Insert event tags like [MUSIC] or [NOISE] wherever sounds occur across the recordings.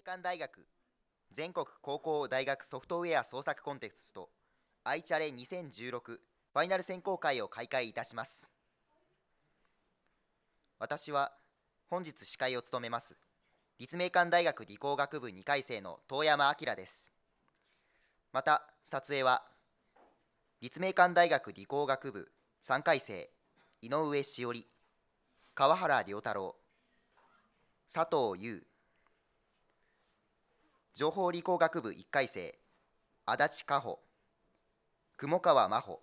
明館大学全国高校大学ソフトウェア創作コンテストアイチャレ2016ファイナル選考会を開会いたします私は本日司会を務めます立命館大学理工学部2回生の遠山明ですまた撮影は立命館大学理工学部3回生井上しおり川原良太郎佐藤優情報理工学部1回生足立加穂雲川真帆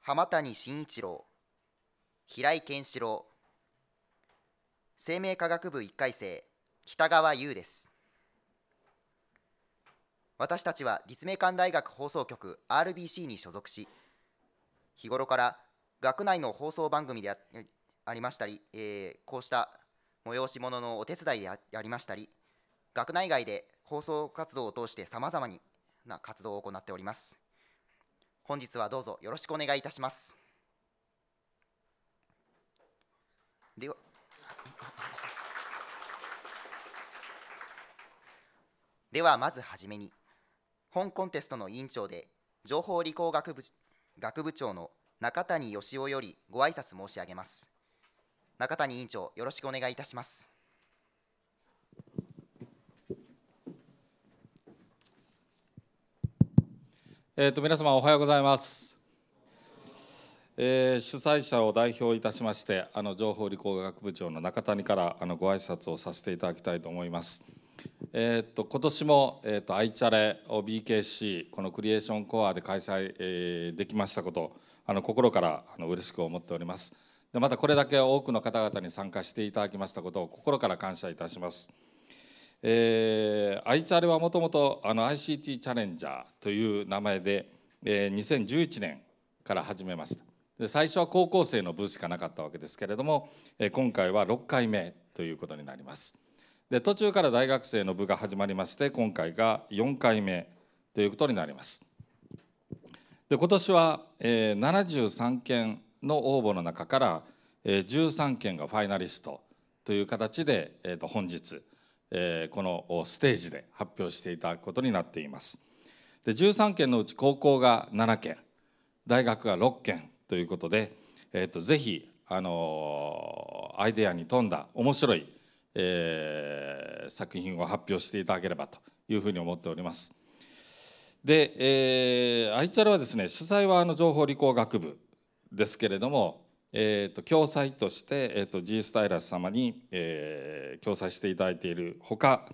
浜谷慎一郎平井健志郎生命科学部1回生北川優です私たちは立命館大学放送局 RBC に所属し日頃から学内の放送番組でありましたり、えー、こうした催し物のお手伝いでありましたり学内外で放送活動を通してさまざまな活動を行っております本日はどうぞよろしくお願いいたしますではではまずはじめに本コンテストの委員長で情報理工学部学部長の中谷義雄よりご挨拶申し上げます中谷委員長よろしくお願いいたしますえー、と皆様おはようございます、えー、主催者を代表いたしましてあの情報理工学部長の中谷からあのご挨拶をさせていただきたいと思います。えっ、ー、と今年も、えーと、とアイチャレを BKC このクリエーションコアで開催、えー、できましたことあの心からあの嬉しく思っておりますでまたこれだけ多くの方々に参加していただきましたことを心から感謝いたします。えー、あいあれはもともと ICT チャレンジャーという名前で、えー、2011年から始めましたで最初は高校生の部しかなかったわけですけれども、えー、今回は6回目ということになりますで途中から大学生の部が始まりまして今回が4回目ということになりますで今年は、えー、73件の応募の中から、えー、13件がファイナリストという形で、えー、と本日えー、このステージで発表していただくことになっていますで13件のうち高校が7件大学が6件ということで、えーと、ぜひ、あのアイデアに富んだ面白い、えー、作品を発表していただければというふうに思っておりますで、えー、IHR はですね主催はあの情報理工学部ですけれどもえーと、共教として、えーと、と G スタイラス様に、えー、共祭していただいているほか、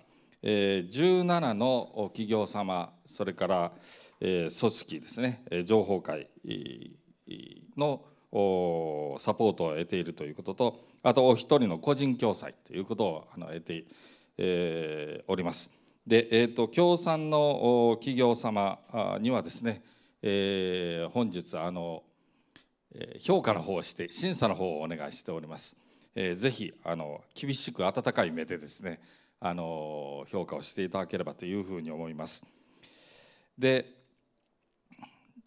えー、17の企業様それから、えー、組織ですね情報会のサポートを得ているということとあとお一人の個人共済ということをあの得て、えー、おります。で、えーと、と共産の企業様にはですね、えー、本日あの評価の方をして審査の方をお願いしております。えー、ぜひあの厳しく温かい目でですねあの評価をしていただければというふうに思います。で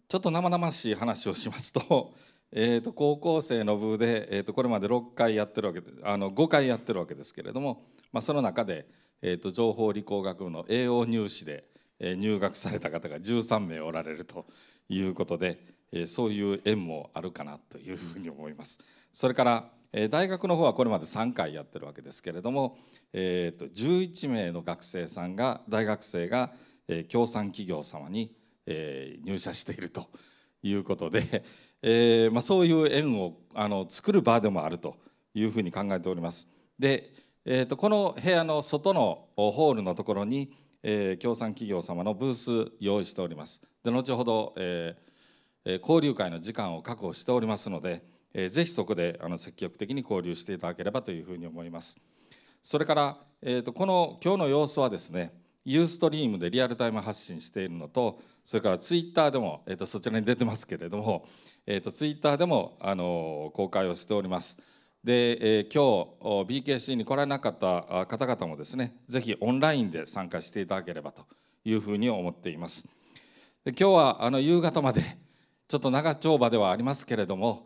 ちょっと生々しい話をしますと, [LAUGHS] えー、と高校生の部で、えー、とこれまで6回やってるわけであの5回やってるわけですけれども、まあ、その中で、えー、と情報理工学部の栄養入試で入学された方が13名おられるということで。えそういう縁もあるかなというふうに思います。それから、え大学の方はこれまで3回やってるわけですけれども、えーと、11名の学生さんが大学生が、え協賛企業様に、え入社しているということで、えー、まあ、そういう縁をあの作る場でもあるというふうに考えております。で、えーと、この部屋の外のホールのところに、え協賛企業様のブース用意しております。で後ほど、えー交流会の時間を確保しておりますので、ぜひそこであの積極的に交流していただければというふうに思います。それから、えと、この今日の様子はですね、ユーストリームでリアルタイム発信しているのと、それからツイッターでも、えと、そちらに出てますけれども、えと、ツイッターでも、あの公開をしております。で、えー、今日 BKC に来られなかった方々もですね、ぜひオンラインで参加していただければというふうに思っています。で今日はあの夕方までちょっと長丁場ではありますけれども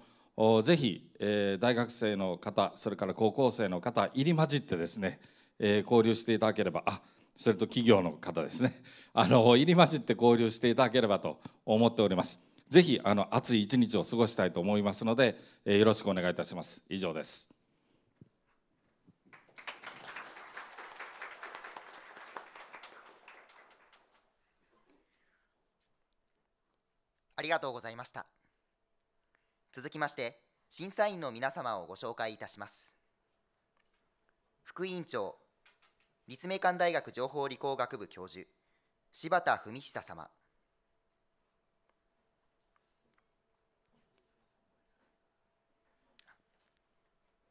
ぜひ、えー、大学生の方それから高校生の方入り混じってですね、えー、交流していただければあそれと企業の方ですね [LAUGHS] あの入り混じって交流していただければと思っておりますぜひあの暑い一日を過ごしたいと思いますので、えー、よろしくお願いいたします以上ですありがとうございました。続きまして、審査員の皆様をご紹介いたします。副委員長、立命館大学情報理工学部教授、柴田文久様。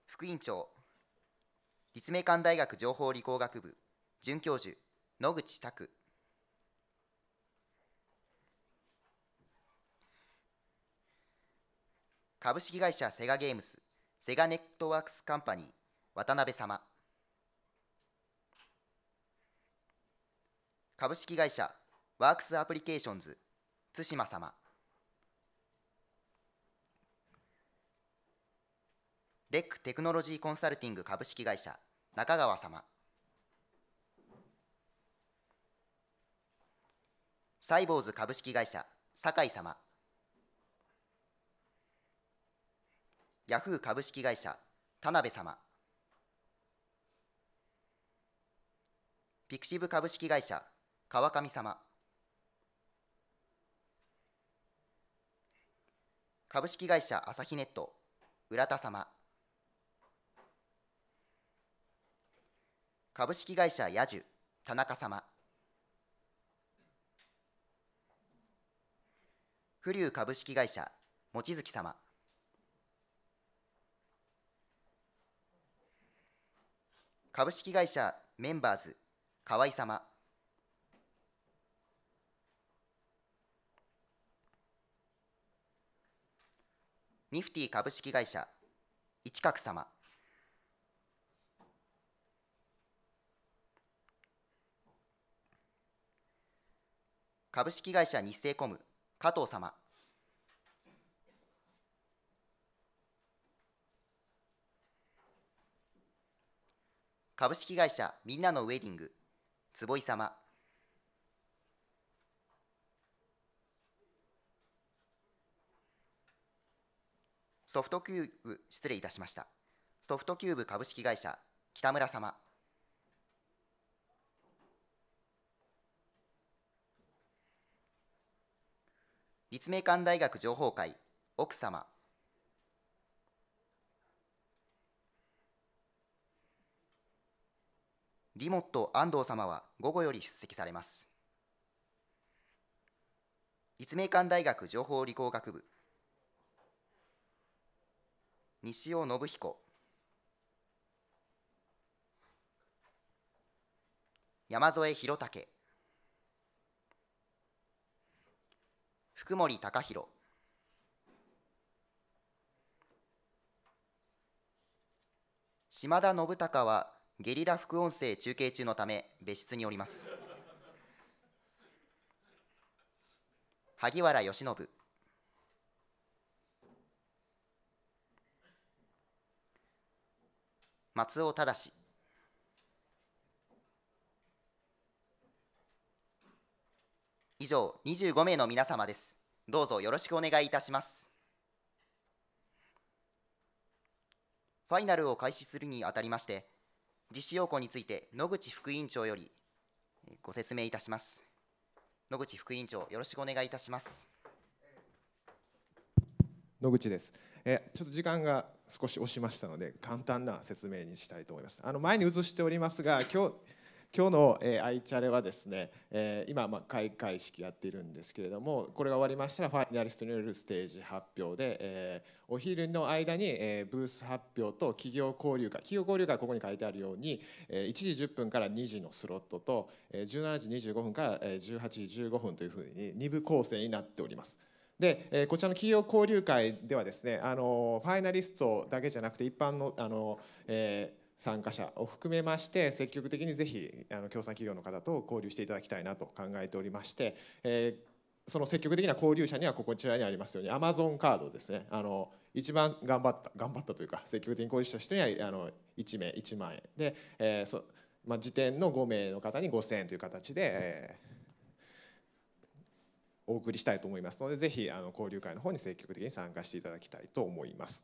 副委員長、立命館大学情報理工学部准教授、野口拓。株式会社セガゲームス、セガネットワークスカンパニー、渡辺様。株式会社ワークスアプリケーションズ、対馬様。レックテクノロジーコンサルティング株式会社、中川様。サイボーズ株式会社、酒井様。ヤフー株式会社田辺様ピクシブ株式会社川上様株式会社朝日ネット浦田様株式会社野樹田中様ュー株式会社望月様株式会社メンバーズ河合様ニフティ株式会社一角様株式会社日生コム加藤様株式会社みんなのウェディング坪井様ソフトキューブ失礼いたしましたソフトキューブ株式会社北村様立命館大学情報会奥様リモット安藤様は午後より出席されます立命館大学情報理工学部西尾信彦山添弘武福森貴弘島田信孝はゲリラ副音声中継中のため別室におります萩原義信松尾忠以上25名の皆様ですどうぞよろしくお願いいたしますファイナルを開始するにあたりまして実施要項について野口副委員長よりご説明いたします野口副委員長よろしくお願いいたします野口ですえちょっと時間が少し押しましたので簡単な説明にしたいと思いますあの前に移しておりますが今日今日の、えー、アイチャレはですね、えー、今、まあ、開会式やっているんですけれどもこれが終わりましたらファイナリストによるステージ発表で、えー、お昼の間に、えー、ブース発表と企業交流会企業交流会ここに書いてあるように、えー、1時10分から2時のスロットと、えー、17時25分から18時15分というふうに2部構成になっております。で、えー、こちらの企業交流会ではですねあのファイナリストだけじゃなくて一般のあの、えー参加者を含めまして積極的にぜひあの協賛企業の方と交流していただきたいなと考えておりまして、えー、その積極的な交流者にはこちらにありますようにアマゾンカードですねあの一番頑張った頑張ったというか積極的に交流した人にはあの1名1万円で、えーそまあ、時点の5名の方に5000円という形で、えー、お送りしたいと思いますのでぜひあの交流会の方に積極的に参加していただきたいと思います。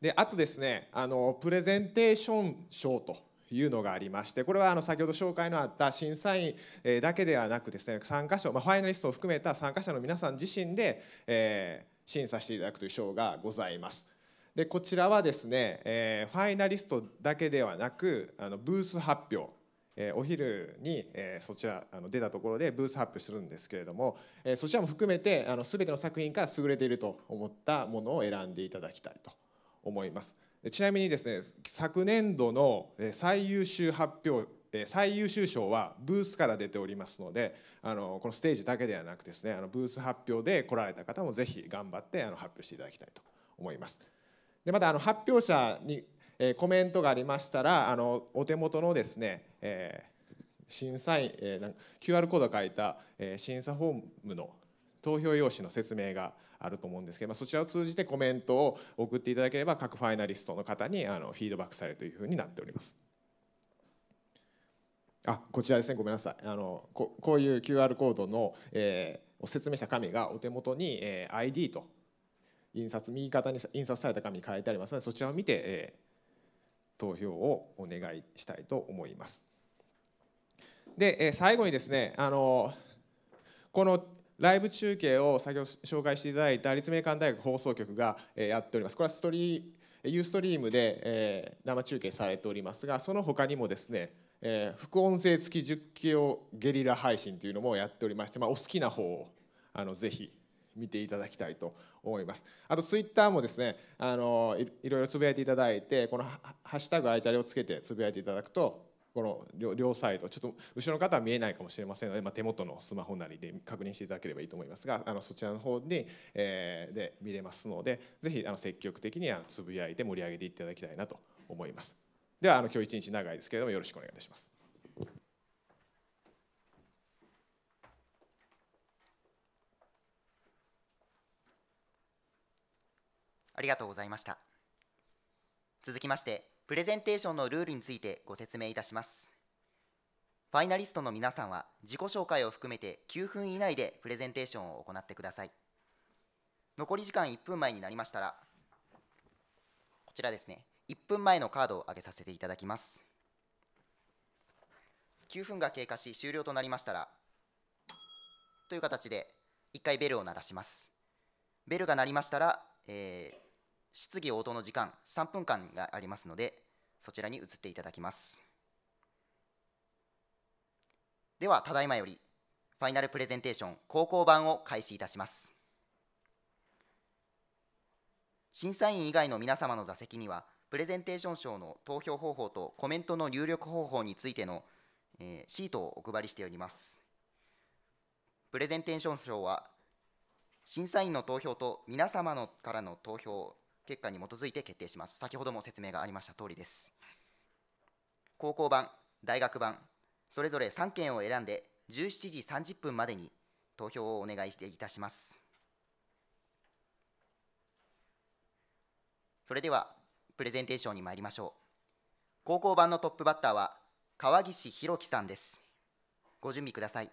であとですねあのプレゼンテーション賞というのがありましてこれはあの先ほど紹介のあった審査員だけではなくですね参加者、まあ、ファイナリストを含めた参加者の皆さん自身で、えー、審査していただくという賞がございます。でこちらはですね、えー、ファイナリストだけではなくあのブース発表えお昼に、えそちらあの出たところでブース発表するんですけれども、えそちらも含めてあの全ての作品から優れていると思ったものを選んでいただきたいと思いますちなみにですね昨年度の最優秀発表最優秀賞はブースから出ておりますのであのこのステージだけではなくですねあのブース発表で来られた方もぜひ頑張ってあの発表していただきたいと思います。でまたあの発表者にコメントがありましたらあのお手元のですね、え審査員、え QR コード書いた審査フォームの投票用紙の説明があると思うんですけど、まあ、そちらを通じてコメントを送っていただければ各ファイナリストの方にあのフィードバックされるというふうになっております。あこちらですねごめんなさいあのここういう QR コードの、えー、お説明した紙がお手元に、えー、ID と印刷右肩に印刷された紙に書いてありますのでそちらを見て、えー、投票をお願いしたいと思います。で、えー、最後にですねあのこのライブ中継を先ほど紹介していただいた立命館大学放送局がやっております。これはストリユーストリームで、生中継されておりますがその他にもですね、副音声付き10キロゲリラ配信というのもやっておりまして、まあ、お好きな方をあのぜひ見ていただきたいと思います。あとツイッターもですねあのいろいろつぶやいていただいてこの「ハッシュタグアイチャレ」をつけてつぶやいていただくとこの両両サイドちょっと後ろの方は見えないかもしれませんので、まあ、手元のスマホなりで確認していただければいいと思いますがあのそちらの方に、えー、で見れますのでぜひあの積極的にあのつぶやいて盛り上げていただきたいなと思います。ではあの今日一日長いですけれどもよろしくお願いいたします。ありがとうございました。続きましてプレゼンテーションのルールについてご説明いたしますファイナリストの皆さんは自己紹介を含めて9分以内でプレゼンテーションを行ってください残り時間1分前になりましたらこちらですね1分前のカードを上げさせていただきます9分が経過し終了となりましたらという形で1回ベルを鳴らしますベルが鳴りましたら、えー、質疑応答の時間3分間がありますので、そちらに移っていただきます。では、ただいまより、ファイナルプレゼンテーション高校版を開始いたします。審査員以外の皆様の座席には、プレゼンテーション賞の投票方法とコメントの入力方法についての、えー、シートをお配りしております。プレゼンテーション賞は審査員の投票と皆様のからの投票結果に基づいて決定します先ほども説明がありました通りです高校版大学版それぞれ3件を選んで17時30分までに投票をお願いしていたしますそれではプレゼンテーションに参りましょう高校版のトップバッターは川岸弘樹さんですご準備ください